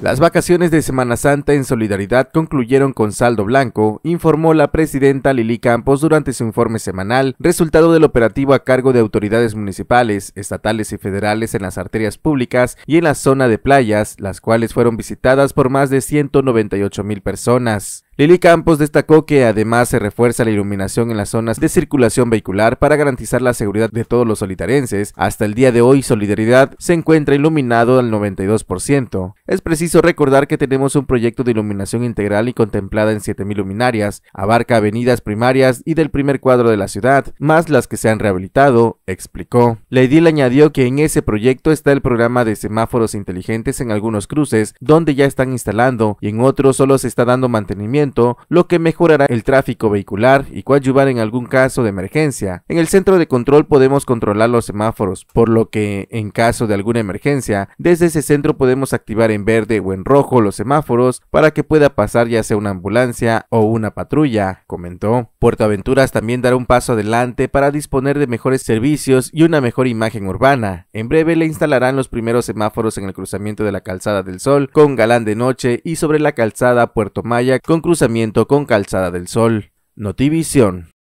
Las vacaciones de Semana Santa en solidaridad concluyeron con saldo blanco, informó la presidenta Lili Campos durante su informe semanal, resultado del operativo a cargo de autoridades municipales, estatales y federales en las arterias públicas y en la zona de playas, las cuales fueron visitadas por más de 198 mil personas. Lili Campos destacó que además se refuerza la iluminación en las zonas de circulación vehicular para garantizar la seguridad de todos los solitarenses. Hasta el día de hoy, Solidaridad se encuentra iluminado al 92%. Es preciso recordar que tenemos un proyecto de iluminación integral y contemplada en 7.000 luminarias, abarca avenidas primarias y del primer cuadro de la ciudad, más las que se han rehabilitado, explicó. Lady le añadió que en ese proyecto está el programa de semáforos inteligentes en algunos cruces, donde ya están instalando, y en otros solo se está dando mantenimiento lo que mejorará el tráfico vehicular y coadyuvar en algún caso de emergencia. En el centro de control podemos controlar los semáforos, por lo que, en caso de alguna emergencia, desde ese centro podemos activar en verde o en rojo los semáforos para que pueda pasar ya sea una ambulancia o una patrulla, comentó. Puerto Aventuras también dará un paso adelante para disponer de mejores servicios y una mejor imagen urbana. En breve le instalarán los primeros semáforos en el cruzamiento de la Calzada del Sol con Galán de Noche y sobre la calzada Puerto Maya con cruzamiento con Calzada del Sol. Notivisión.